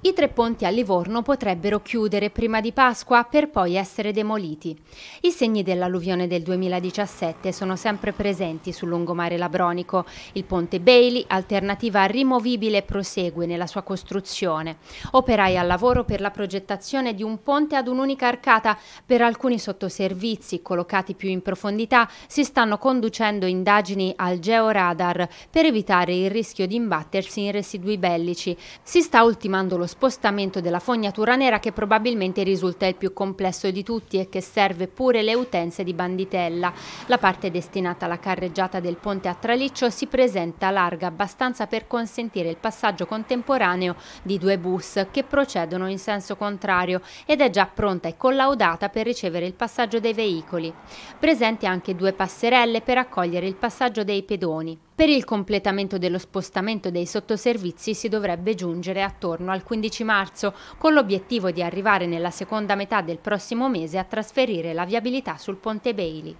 I tre ponti a Livorno potrebbero chiudere prima di Pasqua per poi essere demoliti. I segni dell'alluvione del 2017 sono sempre presenti sul lungomare labronico. Il ponte Bailey, alternativa rimovibile, prosegue nella sua costruzione. Operai al lavoro per la progettazione di un ponte ad un'unica arcata. Per alcuni sottoservizi, collocati più in profondità, si stanno conducendo indagini al georadar per evitare il rischio di imbattersi in residui bellici. Si sta ultimando lo spostamento della fognatura nera che probabilmente risulta il più complesso di tutti e che serve pure le utenze di Banditella. La parte destinata alla carreggiata del ponte a Traliccio si presenta larga abbastanza per consentire il passaggio contemporaneo di due bus che procedono in senso contrario ed è già pronta e collaudata per ricevere il passaggio dei veicoli. Presenti anche due passerelle per accogliere il passaggio dei pedoni. Per il completamento dello spostamento dei sottoservizi si dovrebbe giungere attorno al 15 marzo, con l'obiettivo di arrivare nella seconda metà del prossimo mese a trasferire la viabilità sul Ponte Bailey.